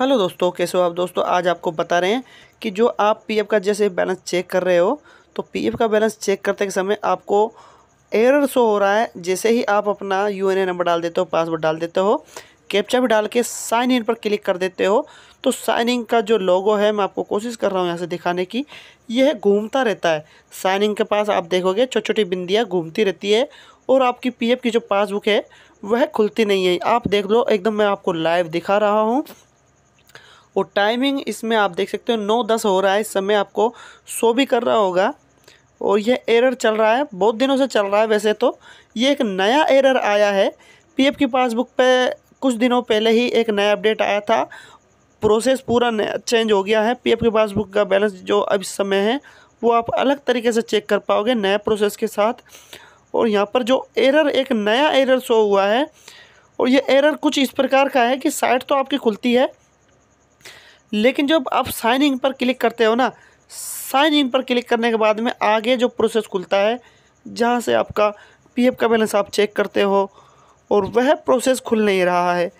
hello दोस्तों कैसे हो आप दोस्तों आज आपको बता रहे हैं कि जो आप पीएफ का जैसे बैलेंस चेक कर रहे हो तो पीएफ का बैलेंस चेक करते के समय आपको एरर शो हो रहा है जैसे ही आप अपना यूएनए नंबर डाल देते हो पासवर्ड डाल देते हो कैप्चा भी डाल के साइन इन पर क्लिक कर देते हो तो साइन इन का जो लोगो है मैं आपको कोशिश कर रहा हूँ यहाँ से दिखाने की यह घूमता रहता है साइन इन के पास आप देखोगे छोटी छोटी बिंदियाँ घूमती रहती है और आपकी पीएफ की जो पासबुक है वह खुलती नहीं है आप देख लो एकदम मैं आपको लाइव दिखा रहा हूँ और टाइमिंग इसमें आप देख सकते हो नौ दस हो रहा है इस समय आपको शो भी कर रहा होगा और यह एरर चल रहा है बहुत दिनों से चल रहा है वैसे तो ये एक नया एरर आया है पीएफ की पासबुक पे कुछ दिनों पहले ही एक नया अपडेट आया था प्रोसेस पूरा चेंज हो गया है पीएफ की पासबुक का बैलेंस जो अब इस समय है वो आप अलग तरीके से चेक कर पाओगे नया प्रोसेस के साथ और यहाँ पर जो एरर एक नया एरर शो हुआ है और ये एरर कुछ इस प्रकार का है कि साइट तो आपकी खुलती है लेकिन जब आप साइन इन पर क्लिक करते हो ना साइन इन पर क्लिक करने के बाद में आगे जो प्रोसेस खुलता है जहाँ से आपका पीएफ का बैलेंस आप चेक करते हो और वह प्रोसेस खुल नहीं रहा है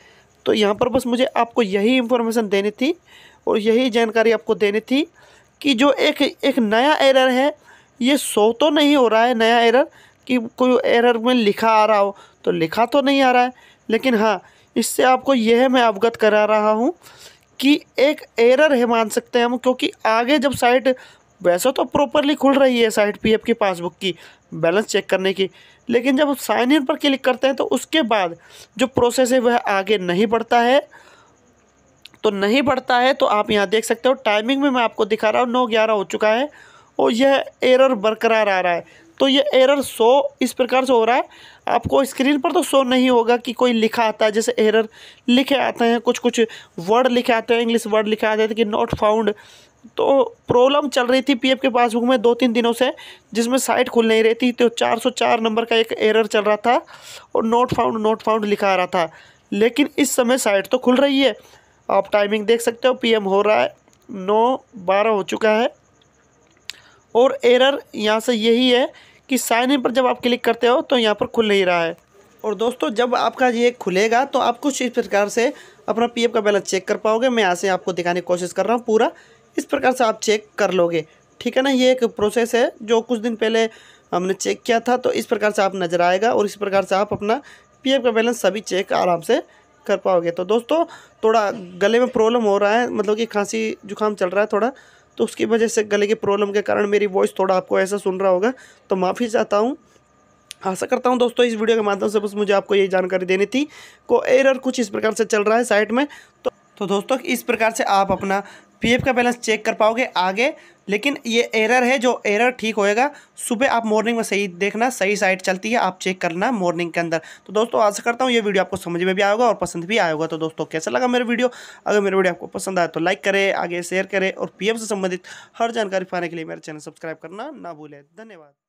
तो यहाँ पर बस मुझे आपको यही इन्फॉर्मेशन देनी थी और यही जानकारी आपको देनी थी कि जो एक एक नया एरर है ये सो तो नहीं हो रहा है नया एरर कि कोई एरर में लिखा आ रहा हो तो लिखा तो नहीं आ रहा है लेकिन हाँ इससे आपको यह मैं अवगत करा रहा हूँ कि एक एरर है मान सकते हैं हम क्योंकि आगे जब साइट वैसे तो प्रॉपरली खुल रही है साइट पीएफ की पासबुक की बैलेंस चेक करने की लेकिन जब साइन इन पर क्लिक करते हैं तो उसके बाद जो प्रोसेस है वह आगे नहीं बढ़ता है तो नहीं बढ़ता है तो आप यहाँ देख सकते हो टाइमिंग में मैं आपको दिखा रहा हूँ नौ ग्यारह हो चुका है और यह एरर बरकरार आ रहा है तो ये एरर शो इस प्रकार से हो रहा है आपको स्क्रीन पर तो शो नहीं होगा कि कोई लिखा आता है जैसे एरर लिखे आते हैं कुछ कुछ वर्ड लिखे आते हैं इंग्लिश वर्ड लिखे आते हैं कि नॉट फाउंड तो प्रॉब्लम चल रही थी पीएफ के पासबुक में दो तीन दिनों से जिसमें साइट खुल नहीं रही थी तो 404 नंबर का एक एरर चल रहा था और नोट फाउंड नोट फाउंड लिखा आ रहा था लेकिन इस समय साइट तो खुल रही है आप टाइमिंग देख सकते हो पीएम हो रहा है नौ बारह हो चुका है और एरर यहाँ से यही है कि साइन इन पर जब आप क्लिक करते हो तो यहाँ पर खुल नहीं रहा है और दोस्तों जब आपका ये खुलेगा तो आप कुछ इस प्रकार से अपना पीएफ का बैलेंस चेक कर पाओगे मैं यहाँ से आपको दिखाने की कोशिश कर रहा हूँ पूरा इस प्रकार से आप चेक कर लोगे ठीक है ना ये एक प्रोसेस है जो कुछ दिन पहले हमने चेक किया था तो इस प्रकार से आप नज़र आएगा और इस प्रकार से आप अपना पी का बैलेंस सभी चेक आराम से कर पाओगे तो दोस्तों थोड़ा गले में प्रॉब्लम हो रहा है मतलब कि खांसी जुकाम चल रहा है थोड़ा तो उसकी वजह से गले की प्रॉब्लम के कारण मेरी वॉइस थोड़ा आपको ऐसा सुन रहा होगा तो माफ़ी चाहता हूँ आशा करता हूँ दोस्तों इस वीडियो के माध्यम से बस मुझे आपको ये जानकारी देनी थी को एरर कुछ इस प्रकार से चल रहा है साइट में तो तो दोस्तों इस प्रकार से आप अपना पीएफ का बैलेंस चेक कर पाओगे आगे लेकिन ये एरर है जो एरर ठीक होएगा सुबह आप मॉर्निंग में सही देखना सही साइट चलती है आप चेक करना मॉर्निंग के अंदर तो दोस्तों आशा करता हूँ ये वीडियो आपको समझ में भी आएगा और पसंद भी आएगा तो दोस्तों कैसा लगा मेरा वीडियो अगर मेरा वीडियो आपको पसंद आया तो लाइक करें आगे शेयर करें और पी से संबंधित हर जानकारी पाने के लिए मेरा चैनल सब्सक्राइब करना ना भूलें धन्यवाद